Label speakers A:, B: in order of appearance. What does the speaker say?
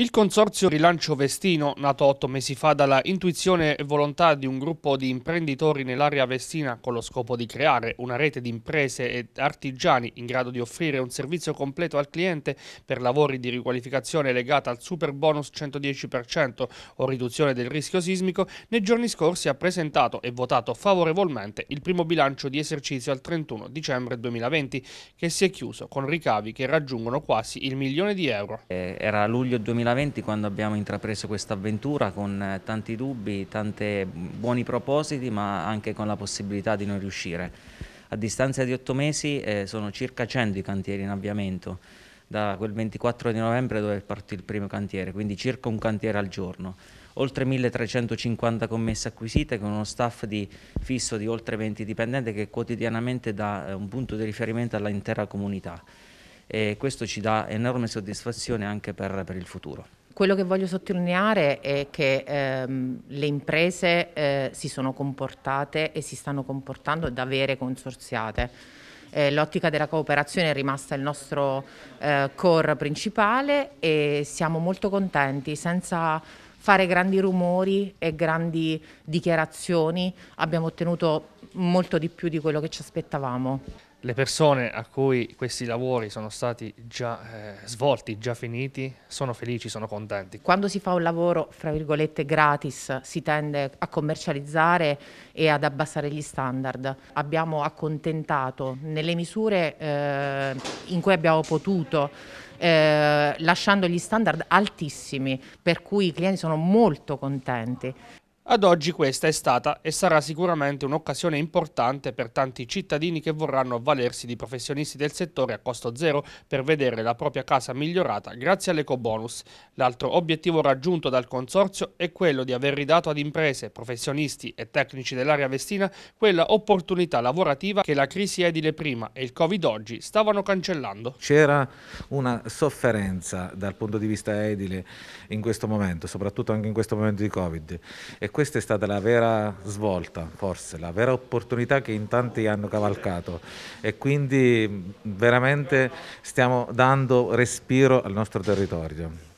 A: Il consorzio Rilancio Vestino, nato otto mesi fa dalla intuizione e volontà di un gruppo di imprenditori nell'area vestina con lo scopo di creare una rete di imprese e artigiani in grado di offrire un servizio completo al cliente per lavori di riqualificazione legata al super bonus 110% o riduzione del rischio sismico, nei giorni scorsi ha presentato e votato favorevolmente il primo bilancio di esercizio al 31 dicembre 2020 che si è chiuso con ricavi che raggiungono quasi il milione di euro. Eh, era luglio
B: 2020 2020 quando abbiamo intrapreso questa avventura con eh, tanti dubbi, tanti buoni propositi ma anche con la possibilità di non riuscire. A distanza di otto mesi eh, sono circa 100 i cantieri in avviamento, da quel 24 di novembre dove è partito il primo cantiere, quindi circa un cantiere al giorno oltre 1350 commesse acquisite con uno staff di fisso di oltre 20 dipendenti che quotidianamente dà eh, un punto di riferimento all'intera comunità e questo ci dà enorme soddisfazione anche per, per il futuro.
C: Quello che voglio sottolineare è che ehm, le imprese eh, si sono comportate e si stanno comportando da vere consorziate. Eh, l'ottica della cooperazione è rimasta il nostro eh, core principale e siamo molto contenti senza fare grandi rumori e grandi dichiarazioni abbiamo ottenuto molto di più di quello che ci aspettavamo
A: le persone a cui questi lavori sono stati già eh, svolti, già finiti, sono felici, sono contenti.
C: Quando si fa un lavoro, fra virgolette, gratis, si tende a commercializzare e ad abbassare gli standard. Abbiamo accontentato nelle misure eh, in cui abbiamo potuto eh, lasciando gli standard
A: altissimi, per cui i clienti sono molto contenti. Ad oggi questa è stata e sarà sicuramente un'occasione importante per tanti cittadini che vorranno avvalersi di professionisti del settore a costo zero per vedere la propria casa migliorata grazie all'ecobonus. L'altro obiettivo raggiunto dal Consorzio è quello di aver ridato ad imprese, professionisti e tecnici dell'area vestina quella opportunità lavorativa che la crisi edile prima e il Covid oggi stavano cancellando.
D: C'era una sofferenza dal punto di vista edile in questo momento, soprattutto anche in questo momento di Covid questa è stata la vera svolta, forse, la vera opportunità che in tanti hanno cavalcato e quindi veramente stiamo dando respiro al nostro territorio.